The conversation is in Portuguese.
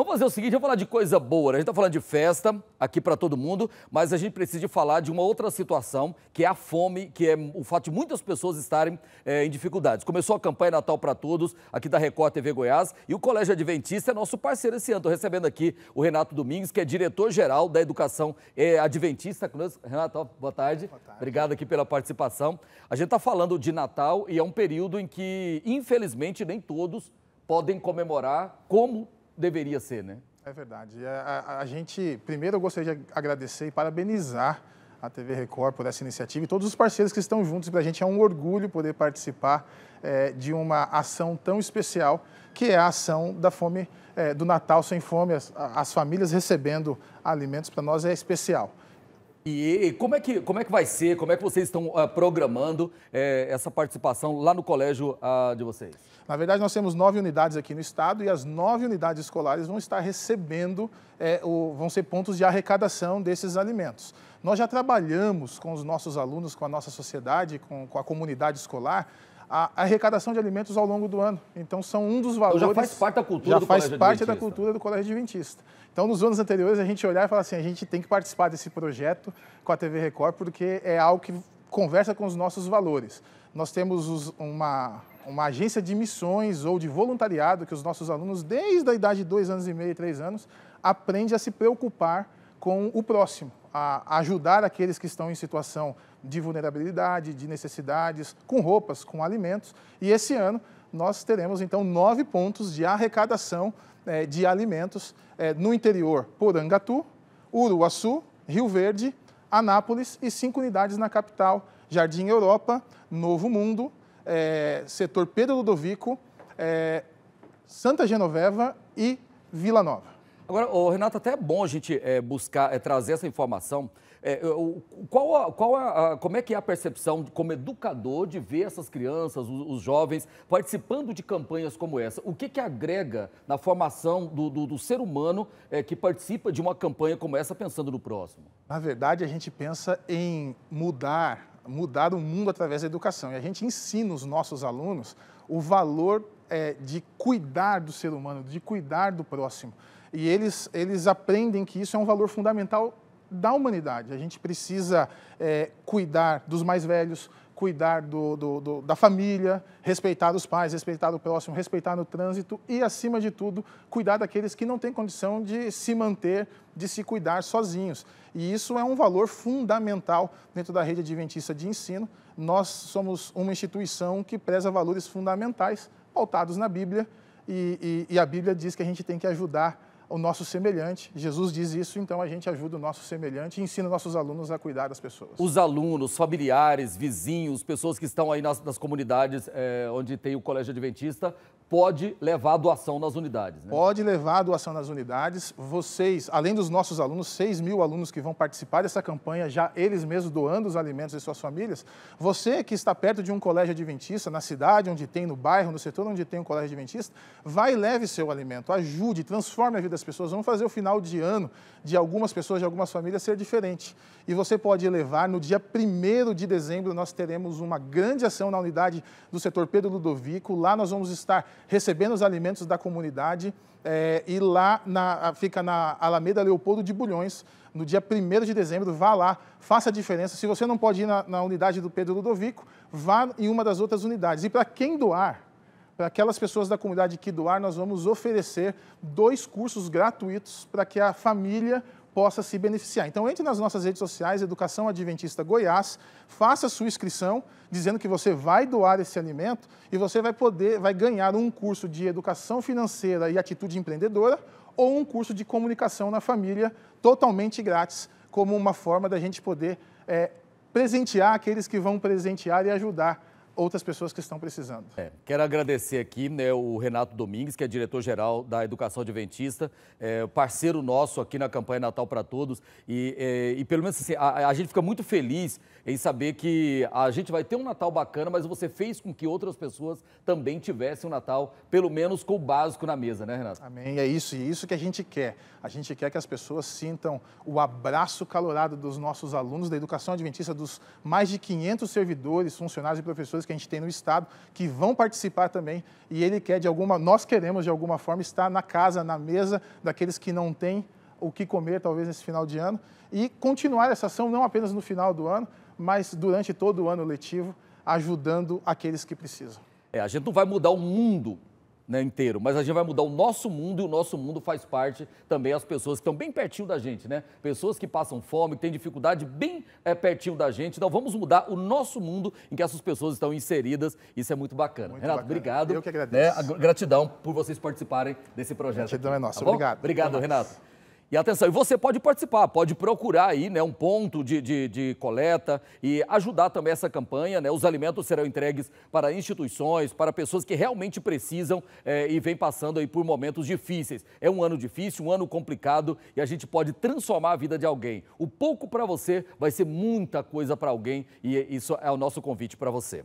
Vamos fazer o seguinte, vamos falar de coisa boa. Né? A gente está falando de festa aqui para todo mundo, mas a gente precisa falar de uma outra situação, que é a fome, que é o fato de muitas pessoas estarem é, em dificuldades. Começou a campanha Natal para Todos, aqui da Record TV Goiás, e o Colégio Adventista é nosso parceiro esse ano. Estou recebendo aqui o Renato Domingues, que é diretor-geral da Educação é, Adventista. Renato, boa tarde. boa tarde. Obrigado aqui pela participação. A gente está falando de Natal e é um período em que, infelizmente, nem todos podem comemorar como deveria ser, né? É verdade. A, a, a gente, primeiro, eu gostaria de agradecer e parabenizar a TV Record por essa iniciativa e todos os parceiros que estão juntos. Para a gente é um orgulho poder participar é, de uma ação tão especial, que é a ação da fome, é, do Natal Sem Fome, as, as famílias recebendo alimentos, para nós é especial. E como é, que, como é que vai ser, como é que vocês estão uh, programando eh, essa participação lá no colégio uh, de vocês? Na verdade, nós temos nove unidades aqui no estado e as nove unidades escolares vão estar recebendo, eh, o, vão ser pontos de arrecadação desses alimentos. Nós já trabalhamos com os nossos alunos, com a nossa sociedade, com, com a comunidade escolar, a arrecadação de alimentos ao longo do ano. Então, são um dos valores. Então já faz parte da cultura já do faz Colégio parte Adventista. da cultura do Colégio Adventista. Então, nos anos anteriores, a gente olhar e falar assim: a gente tem que participar desse projeto com a TV Record, porque é algo que conversa com os nossos valores. Nós temos os, uma, uma agência de missões ou de voluntariado que os nossos alunos, desde a idade de dois anos e meio, três anos, aprendem a se preocupar com o próximo a ajudar aqueles que estão em situação de vulnerabilidade, de necessidades, com roupas, com alimentos. E esse ano nós teremos então nove pontos de arrecadação é, de alimentos é, no interior: Porangatu, Uruaçu, Rio Verde, Anápolis e cinco unidades na capital: Jardim Europa, Novo Mundo, é, setor Pedro Ludovico, Santa Genoveva e Vila Nova. Agora, o Renato, até é bom a gente é, buscar, é, trazer essa informação. É, o, qual a, qual a, a, como é que é a percepção, como educador, de ver essas crianças, os, os jovens, participando de campanhas como essa? O que, que agrega na formação do, do, do ser humano que participa de uma campanha como essa, pensando no próximo? Na verdade, a gente pensa em mudar, mudar o mundo através da educação. E a gente ensina os nossos alunos o valor de cuidar do ser humano, de cuidar do próximo. E eles, eles aprendem que isso é um valor fundamental da humanidade. A gente precisa é, cuidar dos mais velhos, cuidar do, do, do, da família, respeitar os pais, respeitar o próximo, respeitar no trânsito e, acima de tudo, cuidar daqueles que não têm condição de se manter, de se cuidar sozinhos. E isso é um valor fundamental dentro da rede adventista de ensino. Nós somos uma instituição que preza valores fundamentais pautados na Bíblia e, e, e a Bíblia diz que a gente tem que ajudar o nosso semelhante. Jesus diz isso, então a gente ajuda o nosso semelhante e ensina nossos alunos a cuidar das pessoas. Os alunos, familiares, vizinhos, pessoas que estão aí nas, nas comunidades é, onde tem o Colégio Adventista pode levar a doação nas unidades. Né? Pode levar a doação nas unidades. Vocês, além dos nossos alunos, 6 mil alunos que vão participar dessa campanha, já eles mesmos doando os alimentos de suas famílias, você que está perto de um colégio adventista, na cidade onde tem, no bairro, no setor onde tem um colégio adventista, vai e leve seu alimento, ajude, transforme a vida das pessoas. Vamos fazer o final de ano de algumas pessoas, de algumas famílias, ser diferente. E você pode levar, no dia 1 de dezembro, nós teremos uma grande ação na unidade do setor Pedro Ludovico. Lá nós vamos estar recebendo os alimentos da comunidade é, e lá na, fica na Alameda Leopoldo de Bulhões, no dia 1 de dezembro, vá lá, faça a diferença. Se você não pode ir na, na unidade do Pedro Ludovico, vá em uma das outras unidades. E para quem doar, para aquelas pessoas da comunidade que doar, nós vamos oferecer dois cursos gratuitos para que a família possa se beneficiar. Então, entre nas nossas redes sociais, Educação Adventista Goiás, faça sua inscrição, dizendo que você vai doar esse alimento e você vai poder, vai ganhar um curso de educação financeira e atitude empreendedora ou um curso de comunicação na família totalmente grátis, como uma forma da gente poder é, presentear aqueles que vão presentear e ajudar outras pessoas que estão precisando. É, quero agradecer aqui né, o Renato Domingues, que é diretor-geral da Educação Adventista, é, parceiro nosso aqui na campanha Natal para Todos. E, é, e, pelo menos assim, a, a, gente fica muito feliz em saber que a gente vai ter um Natal bacana, mas você fez com que outras pessoas também tivessem um Natal, pelo menos com o básico na mesa, né, Renato? Amém. É isso, e isso que a gente quer. A gente quer que as pessoas sintam o abraço calorado dos nossos alunos da Educação Adventista, dos mais de 500 servidores, funcionários e professores que a gente tem no estado que vão participar também e ele quer de alguma, nós queremos de alguma forma estar na casa, na mesa daqueles que não têm o que comer talvez nesse final de ano e continuar essa ação não apenas no final do ano, mas durante todo o ano letivo, ajudando aqueles que precisam. É, a gente não vai mudar o mundo né, inteiro, mas a gente vai mudar o nosso mundo e o nosso mundo faz parte também as pessoas que estão bem pertinho da gente, né? Pessoas que passam fome, que têm dificuldade bem é, pertinho da gente. Então vamos mudar o nosso mundo em que essas pessoas estão inseridas. Isso é muito bacana. Muito Renato, bacana. obrigado. Eu que agradeço. Né? Gratidão por vocês participarem desse projeto. Gratidão é aqui, é nossa. Tá obrigado. Obrigado, Renato. E atenção, e você pode participar, pode procurar aí né, um ponto de, de, de, coleta e ajudar também essa campanha. Né? Os alimentos serão entregues para instituições, para pessoas que realmente precisam é, e vêm passando aí por momentos difíceis. É um ano difícil, um ano complicado e a gente pode transformar a vida de alguém. O pouco para você vai ser muita coisa para alguém e isso é o nosso convite para você.